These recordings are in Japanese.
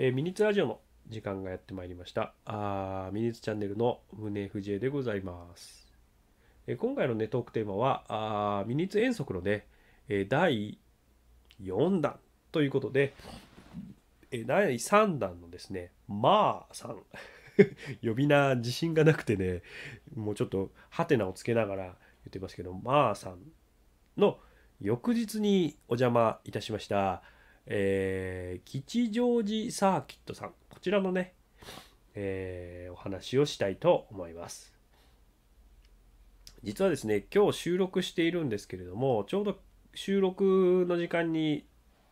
えー、ミニッツラジオの時間がやってまいりました。あミニッツチャンネルの宗藤江でございます。えー、今回のね、トークテーマは、あミニッツ遠足のね、えー、第4弾ということで、え第3弾のですね、まあさん。呼び名、自信がなくてね、もうちょっと、はてなをつけながら言ってますけど、まあさんの翌日にお邪魔いたしました。えー、吉祥寺サーキットさん、こちらのね、えー、お話をしたいと思います。実はですね、今日収録しているんですけれども、ちょうど収録の時間に、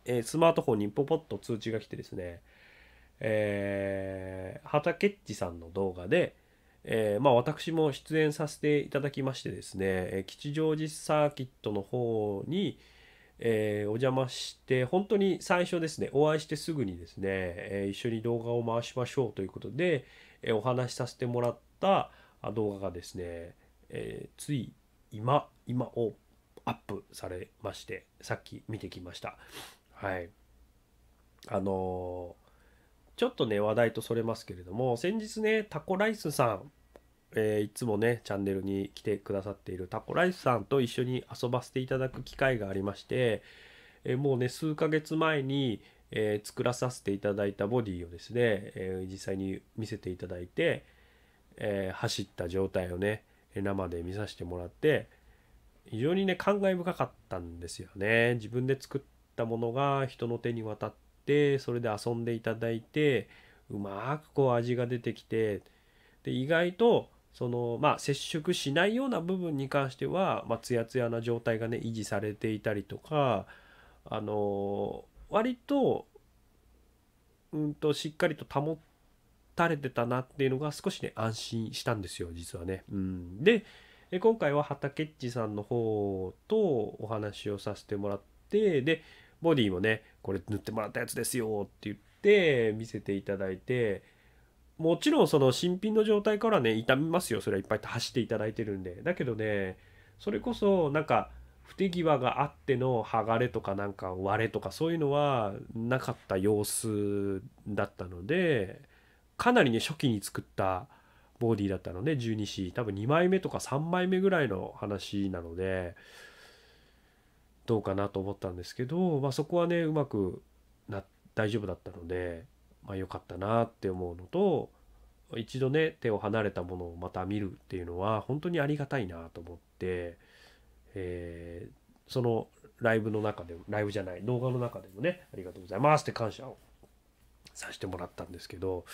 えー、スマートフォンにポポッと通知が来てですね、えー、畑ッちさんの動画で、えー、まあ、私も出演させていただきましてですね、え吉祥寺サーキットの方に、えー、お邪魔して本当に最初ですねお会いしてすぐにですね、えー、一緒に動画を回しましょうということで、えー、お話しさせてもらった動画がですね、えつい今今をアップされましてさっき見てきましたはいあのちょっとね話題とそれますけれども先日ねタコライスさんえー、いつもねチャンネルに来てくださっているタコライスさんと一緒に遊ばせていただく機会がありまして、えー、もうね数ヶ月前に、えー、作らさせていただいたボディをですね、え実際に見せていただいて、え走った状態をね生で見させてもらって非常にね感慨深かったんですよね自分で作ったものが人の手に渡ってそれで遊んでいただいてうまくこう味が出てきてで意外とそのまあ接触しないような部分に関しては、まあ、ツヤツヤな状態がね維持されていたりとかあの割とうんとしっかりと保たれてたなっていうのが少しね安心したんですよ実はね。うん、で今回は畑っちさんの方とお話をさせてもらってでボディもねこれ塗ってもらったやつですよって言って見せていただいて。もちろんその新品の状態からね痛みますよそれはいっぱい走っていただいてるんでだけどねそれこそなんか不手際があっての剥がれとかなんか割れとかそういうのはなかった様子だったのでかなりね初期に作ったボディだったので 12C 多分2枚目とか3枚目ぐらいの話なのでどうかなと思ったんですけど、まあ、そこはねうまくな大丈夫だったのでまあ、良かったなって思うのと一度ね手を離れたものをまた見るっていうのは本当にありがたいなと思って、えー、そのライブの中でもライブじゃない動画の中でもねありがとうございますって感謝をさせてもらったんですけど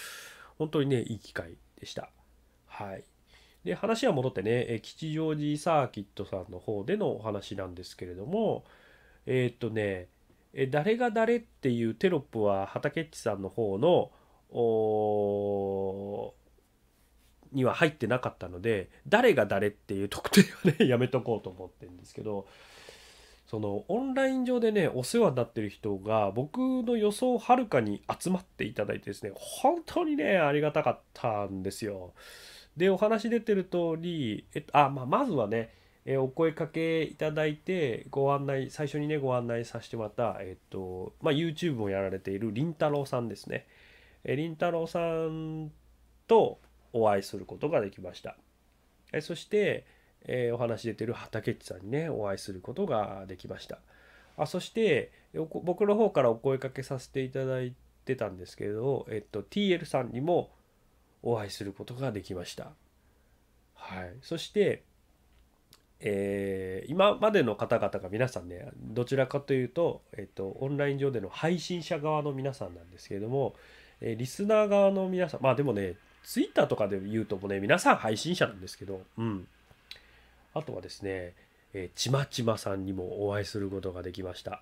本当にねいい機会でした。はい、で話は戻ってね吉祥寺サーキットさんの方でのお話なんですけれどもえー、っとねえ誰が誰っていうテロップは畑っさんの方のには入ってなかったので誰が誰っていう特定はね やめとこうと思ってるんですけどそのオンライン上でねお世話になってる人が僕の予想をはるかに集まっていただいてですね本当にねありがたかったんですよ。でお話出てる通りえっとあまあ、まずはねえー、お声かけいただいてご案内最初にねご案内させてもらった、えっとまあ、YouTube もやられているりんたろうさんですね、えりんたろうさんとお会いすることができました、えー、そして、えー、お話出てる畑っちさんにねお会いすることができましたあそして僕の方からお声かけさせていただいてたんですけれど、えっと、TL さんにもお会いすることができましたはいそしてえー、今までの方々が皆さんねどちらかというと、えっと、オンライン上での配信者側の皆さんなんですけれども、えー、リスナー側の皆さんまあでもねツイッターとかで言うともね皆さん配信者なんですけど、うん、あとはですね、えー、ちまちまさんにもお会いすることができました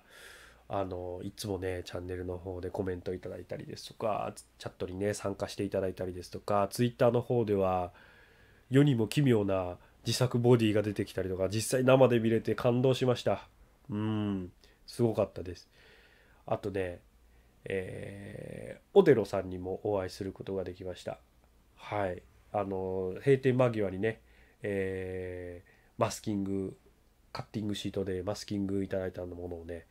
あのいつもねチャンネルの方でコメントいただいたりですとかチャットにね参加していただいたりですとかツイッターの方では世にも奇妙な自作ボディが出てきたりとか実際生で見れて感動しましたうんすごかったですあとねえー、オデロさんにもお会いすることができましたはいあの閉店間際にね、えー、マスキングカッティングシートでマスキングいただいたものをね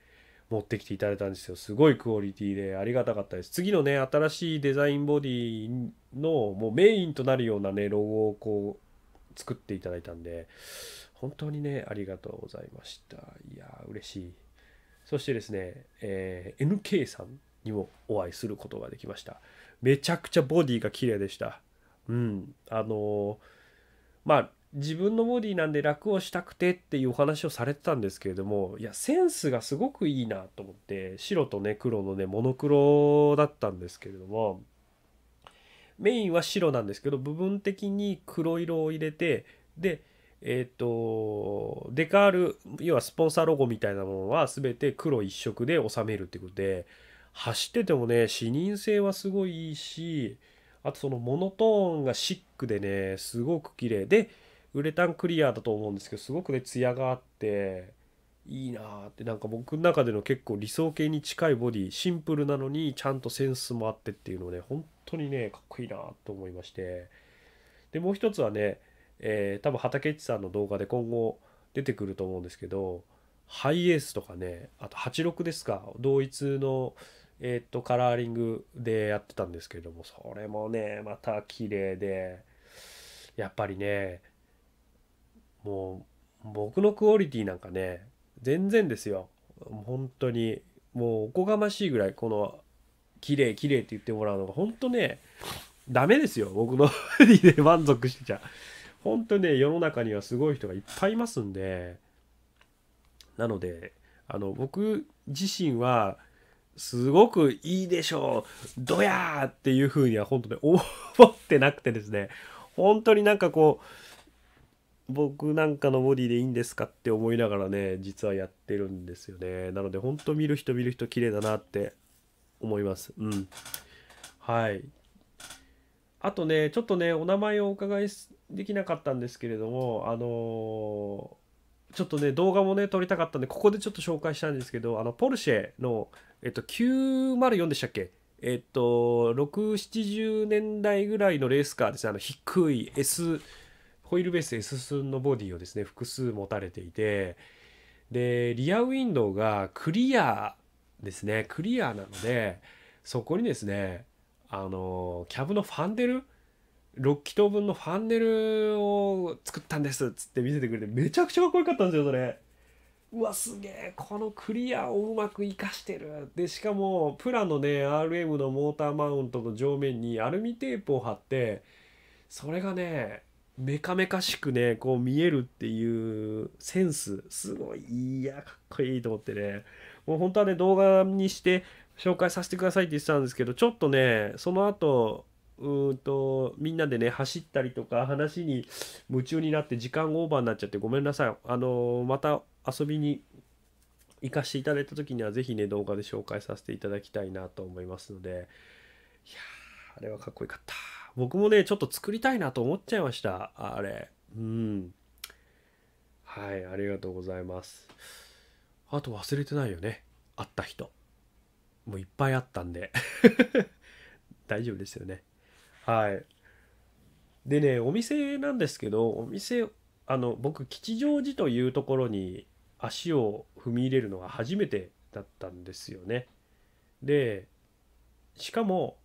持ってきていただいたんですよすごいクオリティでありがたかったです次のね新しいデザインボディのもうメインとなるようなねロゴをこう作っていただいたんで、本当にね、ありがとうございました。いや嬉しい。そしてですね、えー、NK さんにもお会いすることができました。めちゃくちゃボディが綺麗でした。うん。あのー、まあ、自分のボディなんで楽をしたくてっていうお話をされてたんですけれどもいやセンスがすごくいいなと思って白とね黒のねモノクロだったんですけれどもメインは白なんですけど部分的に黒色を入れてでえっ、ー、とデカール要はスポンサーロゴみたいなものは全て黒一色で収めるってことで走っててもね視認性はすごいいいしあとそのモノトーンがシックでねすごく綺麗でウレタンクリアだと思うんですけどすごくねツヤがあっていいなーってなんか僕の中での結構理想形に近いボディシンプルなのにちゃんとセンスもあってっていうのをね本当にねかっこいいなと思いましてでもう一つはね、えー、多分畑市さんの動画で今後出てくると思うんですけどハイエースとかねあと86ですか同一のえっ、とカラーリングでやってたんですけれどもそれもねまた綺麗でやっぱりねもう僕のクオリティなんかね全然ですよ本当にもうおこがましいぐらいこの綺麗綺麗って言ってもらうのが本当ねダメですよ僕のフーで満足してちゃ本当ね世の中にはすごい人がいっぱいいますんでなのであの僕自身はすごくいいでしょうドヤーっていうふうには本当ね思ってなくてですね本当になんかこう僕なんかのボディでいいんですかって思いながらね実はやってるんですよねなので本当見る人見る人綺麗だなって思いますうんはいあとねちょっとねお名前をお伺いできなかったんですけれどもあのー、ちょっとね動画もね撮りたかったんでここでちょっと紹介したんですけどあのポルシェの、えっと、904でしたっけえっと670年代ぐらいのレースカーですねあの低い S ホイールベース S 寸のボディをですね複数持たれていてでリアウィンドウがクリアですねクリアなのでそこにですねあのキャブのファンデル6気筒分のファンネルを作ったんですっつって見せてくれてめちゃくちゃかっこよかったんですよそれうわすげえこのクリアをうまく生かしてるでしかもプラのね RM のモーターマウントの上面にアルミテープを貼ってそれがねメカメカしくねこう見えるっていうセンスすごいいやかっこいいと思ってねもう本当はね動画にして紹介させてくださいって言ってたんですけどちょっとねその後うんとみんなでね走ったりとか話に夢中になって時間オーバーになっちゃってごめんなさいあのまた遊びに行かしていただいた時には是非ね動画で紹介させていただきたいなと思いますのでいやあれはかっこよかった。僕もね、ちょっと作りたいなと思っちゃいました。あれ。うん。はい、ありがとうございます。あと忘れてないよね。会った人。もういっぱいあったんで 大丈夫ですよね。はい。でね、お店なんですけど、お店、あの、僕、吉祥寺というところに足を踏み入れるのが初めてだったんですよね。で、しかも、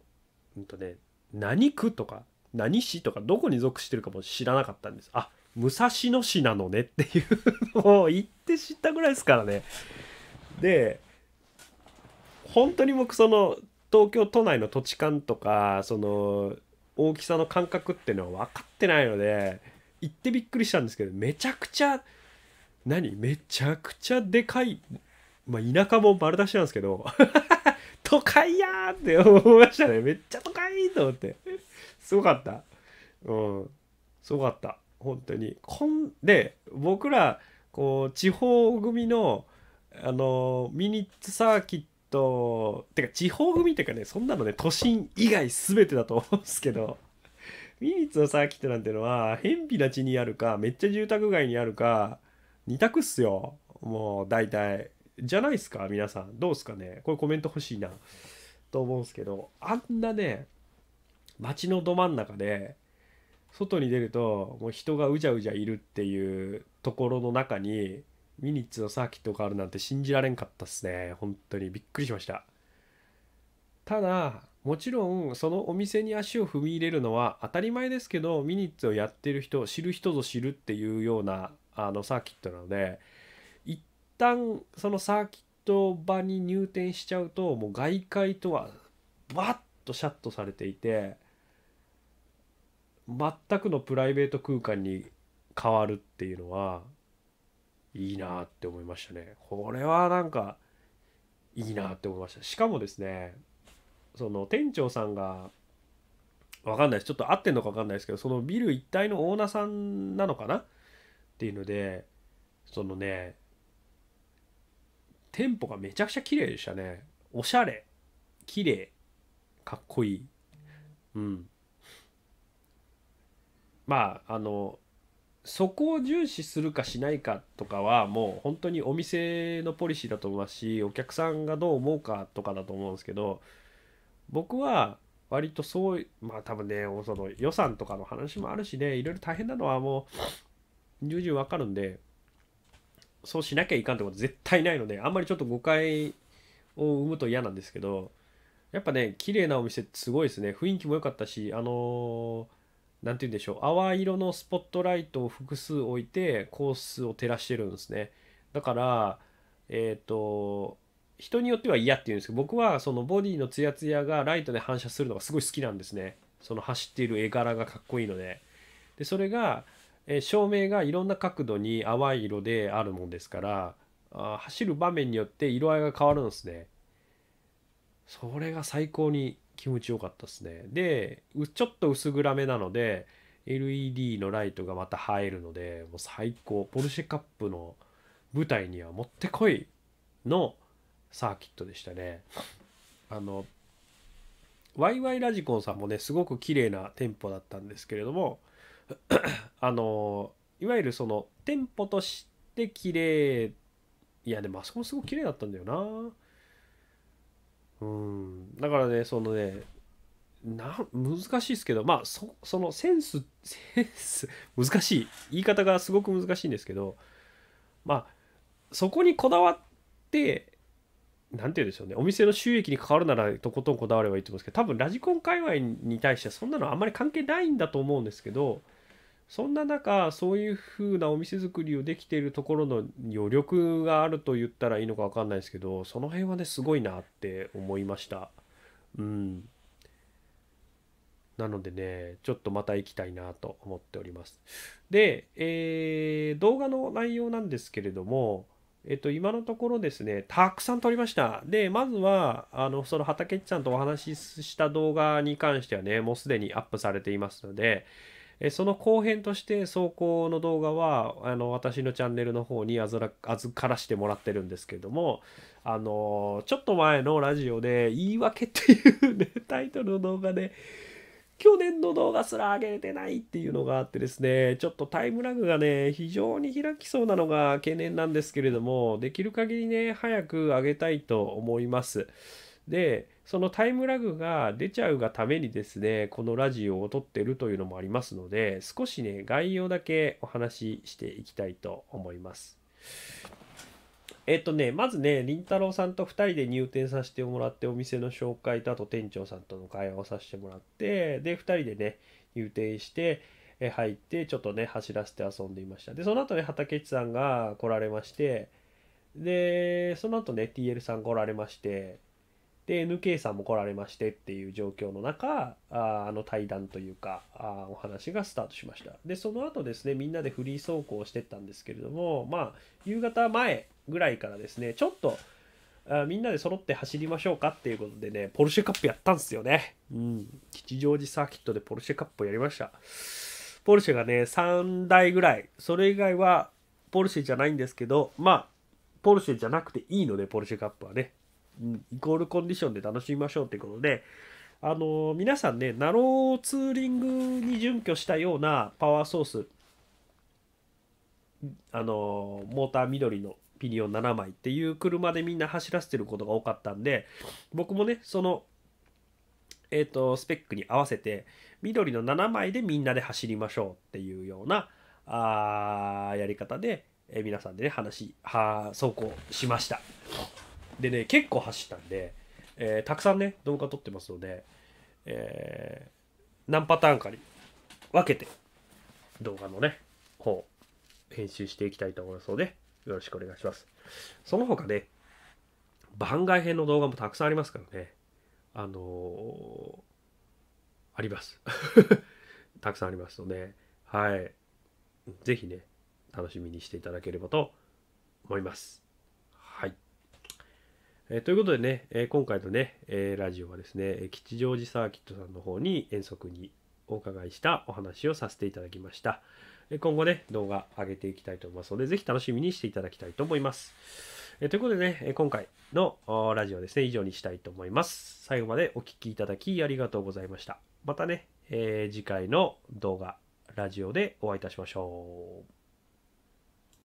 うんとね、何区とか何市とかどこに属してるかも知らなかったんですあ武蔵野市なのねっていうのを言って知ったぐらいですからねで本当に僕その東京都内の土地勘とかその大きさの感覚っていうのは分かってないので行ってびっくりしたんですけどめちゃくちゃ何めちゃくちゃでかいまあ田舎も丸出しなんですけど都会やって思いましたね。めっちゃ都会と思って。すごかった。うん。すごかった。本当に。こんで、僕ら、こう、地方組の、あの、ミニッツサーキット、てか地方組っていうかね、そんなのね、都心以外全てだと思うんですけど、ミニッツのサーキットなんてのは、偏僻な地にあるか、めっちゃ住宅街にあるか、2択っすよ。もう、大体。じゃないですか皆さん。どうですかねこれコメント欲しいな。と思うんですけど、あんなね、街のど真ん中で、外に出ると、もう人がうじゃうじゃいるっていうところの中に、ミニッツのサーキットがあるなんて信じられんかったっすね。本当にびっくりしました。ただ、もちろんそのお店に足を踏み入れるのは当たり前ですけどミニッツをやってる人知る人ぞ知るっていうようなあのサーキットなので旦そのサーキット場に入店しちゃうともう外界とはバッとシャットされていて全くのプライベート空間に変わるっていうのはいいなって思いましたね。これはなんかいいなって思いました。しかもですねその店長さんがわかんないです。ちょっと合ってんのかわかんないですけど、そのビル一帯のオーナーさんなのかなっていうので、そのね、ンポがめちゃくちゃ綺麗でしたねおしゃれ綺麗かっこいいうんまああのそこを重視するかしないかとかはもう本当にお店のポリシーだと思いますしお客さんがどう思うかとかだと思うんですけど僕は割とそううまあ多分ねその予算とかの話もあるしねいろいろ大変なのはもう重々わかるんでそうしなきゃいかんってこと絶対ないのであんまりちょっと誤解を生むと嫌なんですけどやっぱね綺麗なお店ってすごいですね雰囲気も良かったしあの何て言うんでしょう淡色のスポットライトを複数置いてコースを照らしてるんですねだからえっ、ー、と人によっては嫌っていうんですけど僕はそのボディのツヤツヤがライトで反射するのがすごい好きなんですねその走っている絵柄がかっこいいのででそれがえ照明がいろんな角度に淡い色であるもんですからあ走る場面によって色合いが変わるんですねそれが最高に気持ちよかったですねでちょっと薄暗めなので LED のライトがまた映えるのでもう最高ポルシェカップの舞台にはもってこいのサーキットでしたねあのワイワイラジコンさんもねすごく綺麗な店舗だったんですけれども あのいわゆるその店舗として綺麗いやでもあそこもすごく綺麗だったんだよなうんだからねそのねな難しいですけどまあそそのセンスセンス難しい言い方がすごく難しいんですけどまあそこにこだわって何て言うんでしょうねお店の収益に関わるならとことんこだわればいいと思うんですけど多分ラジコン界隈に対してはそんなのあんまり関係ないんだと思うんですけどそんな中そういう風なお店作りをできているところの余力があると言ったらいいのか分かんないですけどその辺はねすごいなって思いましたうんなのでねちょっとまた行きたいなと思っておりますで、えー、動画の内容なんですけれどもえっと、今のところですね、たくさん撮りました。で、まずは、あの、その畑内ちゃんとお話しした動画に関してはね、もうすでにアップされていますので、えその後編として走行の動画はあの私のチャンネルの方に預からしてもらってるんですけどもあのちょっと前のラジオで「言い訳」っていう、ね、タイトルの動画で去年の動画すら上げれてないっていうのがあってですね、ちょっとタイムラグがね、非常に開きそうなのが懸念なんですけれども、できる限りね、早く上げたいと思います。で、そのタイムラグが出ちゃうがためにですね、このラジオを撮ってるというのもありますので、少しね、概要だけお話ししていきたいと思います。えっとね、まずね、りんたろーさんと2人で入店させてもらって、お店の紹介と、あと店長さんとの会話をさせてもらって、で、2人でね、入店して、え入って、ちょっとね、走らせて遊んでいました。で、その後ね、畑市さんが来られまして、で、その後ね、TL さん来られまして、で NK さんも来られましてっていう状況の中ああの対談というかあお話がスタートしましたでその後ですねみんなでフリー走行してったんですけれどもまあ夕方前ぐらいからですねちょっとあみんなで揃って走りましょうかっていうことでねポルシェカップやったんですよねうん吉祥寺サーキットでポルシェカップやりましたポルシェがね3台ぐらいそれ以外はポルシェじゃないんですけどまあポルシェじゃなくていいのでポルシェカップはねイコールコンディションで楽しみましょうということで、あの皆さんね、ナローツーリングに準拠したようなパワーソース、あのモーター緑のピニオン7枚っていう車でみんな走らせてることが多かったんで、僕もね、その、えっ、ー、と、スペックに合わせて、緑の7枚でみんなで走りましょうっていうような、あやり方で、えー、皆さんでね、話、は、走行しました。でね、結構走ったんで、えー、たくさんね、動画撮ってますので、えー、何パターンかに分けて、動画のね、方、編集していきたいと思いますので、よろしくお願いします。その他ね、番外編の動画もたくさんありますからね、あのー、あります。たくさんありますので、はい。ぜひね、楽しみにしていただければと思います。えー、ということでね、えー、今回のね、えー、ラジオはですね、吉祥寺サーキットさんの方に遠足にお伺いしたお話をさせていただきました。今後ね、動画上げていきたいと思いますので、ぜひ楽しみにしていただきたいと思います。えということでね、今回のラジオですね、以上にしたいと思います。最後までお聴きいただきありがとうございました。またね、え次回の動画、ラジオでお会いいたしましょう。